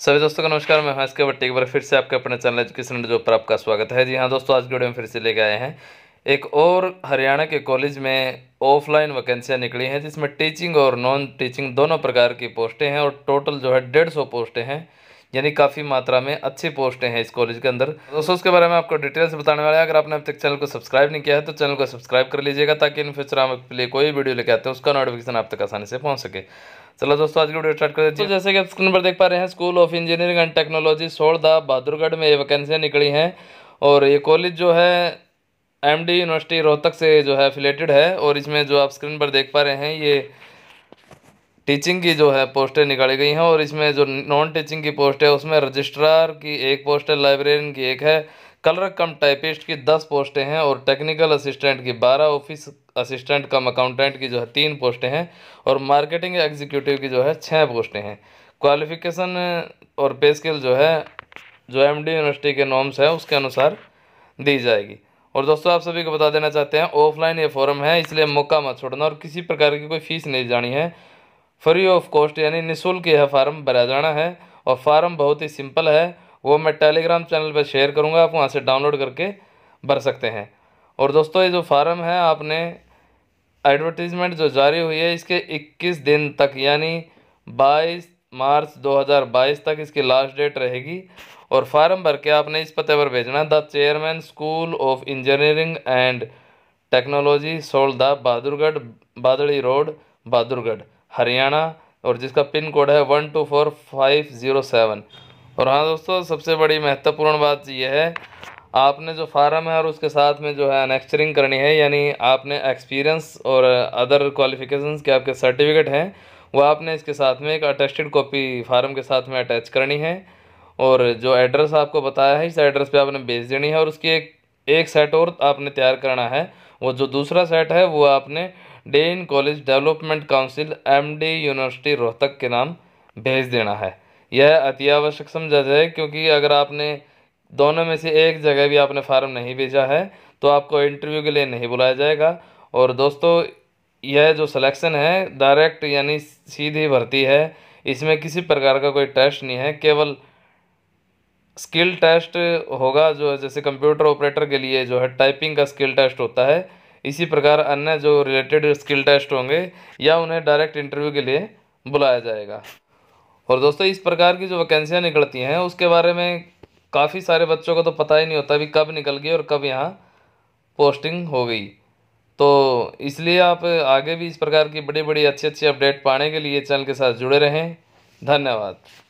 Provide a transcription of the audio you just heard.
सभी दोस्तों का नमस्कार मैं हंस के बट्टी एक बार फिर से आपके अपने चैनल एजुकेशन जो पर आपका स्वागत है जी हाँ दोस्तों आज वीडियो में फिर से लेके आए हैं एक और हरियाणा के कॉलेज में ऑफलाइन वैकेंसियाँ निकली हैं जिसमें टीचिंग और नॉन टीचिंग दोनों प्रकार की पोस्टें हैं और टोटल जो है डेढ़ सौ पोस्टें हैं यानी काफ़ी मात्रा में अच्छी पोस्टें हैं इस कॉलेज के अंदर दोस्तों उसके बारे में आपको डिटेल से बताने वाले हैं अगर आपने अब तक चैनल को सब्सक्राइब नहीं किया है तो चैनल को सब्सक्राइब कर लीजिएगा ताकि इन फ्यूचर हम आपके लिए कोई वीडियो लेके आते हैं उसका नोटिफिकेशन आप तक आसानी से पहुँच सके चलो दोस्तों आज की वीडियो स्टार्ट करते हैं तो जैसे कि आप स्क्रीन पर देख पा रहे हैं school of engineering and technology सोरदा बहादुरगढ़ में ये वैकेंसियाँ निकली हैं और ये कॉलेज जो है एमडी यूनिवर्सिटी रोहतक से जो है अफिलेटेड है और इसमें जो आप स्क्रीन पर देख पा रहे हैं ये टीचिंग की जो है पोस्टें निकाली गई हैं और इसमें जो नॉन टीचिंग की पोस्ट है उसमें रजिस्ट्रार की एक पोस्ट है लाइब्रेरियन की एक है कलर कम टाइपिस्ट की दस पोस्टें हैं और टेक्निकल असिस्टेंट की बारह ऑफिस असिस्टेंट कम अकाउंटेंट की जो है तीन पोस्टें हैं और मार्केटिंग एग्जीक्यूटिव की जो है छः पोस्टें हैं क्वालिफिकेशन और पे स्केल जो है जो एम यूनिवर्सिटी के नॉर्म्स हैं उसके अनुसार दी जाएगी और दोस्तों आप सभी को बता देना चाहते हैं ऑफलाइन ये फॉर्म है इसलिए मौका मत छोड़ना और किसी प्रकार की कोई फीस नहीं जानी है फ्री ऑफ कॉस्ट यानी निःशुल्क यह फार्म भरा जाना है और फार्म बहुत ही सिंपल है वो मैं टेलीग्राम चैनल पर शेयर करूँगा आप वहाँ से डाउनलोड करके भर सकते हैं और दोस्तों ये जो फार्म है आपने एडवर्टीज़मेंट जो जारी हुई है इसके 21 दिन तक यानी 22 मार्च 2022 तक इसकी लास्ट डेट रहेगी और फार्म भर के आपने इस पते पर भेजना the chairman school of engineering and technology सोल द बहादुरगढ़ बादड़ी रोड बहादुरगढ़ हरियाणा और जिसका पिन कोड है one two four five zero seven और हाँ दोस्तों सबसे बड़ी महत्वपूर्ण बात ये है आपने जो फार्म है और उसके साथ में जो है अनेक्चरिंग करनी है यानी आपने एक्सपीरियंस और अदर क्वालिफिकेशन के आपके सर्टिफिकेट हैं वो आपने इसके साथ में एक अटेस्टेड कॉपी फार्म के साथ में अटैच करनी है और जो एड्रेस आपको बताया है इस एड्रेस पे आपने भेज देनी है और उसकी एक एक सेट और आपने तैयार करना है वो जो दूसरा सेट है वो आपने dean college development council MD university Rohtak के नाम भेज देना है यह अति आवश्यक समझा जाए क्योंकि अगर आपने दोनों में से एक जगह भी आपने फार्म नहीं भेजा है तो आपको इंटरव्यू के लिए नहीं बुलाया जाएगा और दोस्तों यह जो सिलेक्शन है डायरेक्ट यानी सीधी भर्ती है इसमें किसी प्रकार का कोई टेस्ट नहीं है केवल स्किल टेस्ट होगा जो जैसे कंप्यूटर ऑपरेटर के लिए जो है टाइपिंग का स्किल टेस्ट होता है इसी प्रकार अन्य जो रिलेटेड स्किल टेस्ट होंगे या उन्हें डायरेक्ट इंटरव्यू के लिए बुलाया जाएगा और दोस्तों इस प्रकार की जो वैकेंसियाँ निकलती हैं उसके बारे में काफ़ी सारे बच्चों को तो पता ही नहीं होता भी कब निकल गई और कब यहाँ पोस्टिंग हो गई तो इसलिए आप आगे भी इस प्रकार की बड़ी बड़ी अच्छी अच्छी अपडेट पाने के लिए चैनल के साथ जुड़े रहें धन्यवाद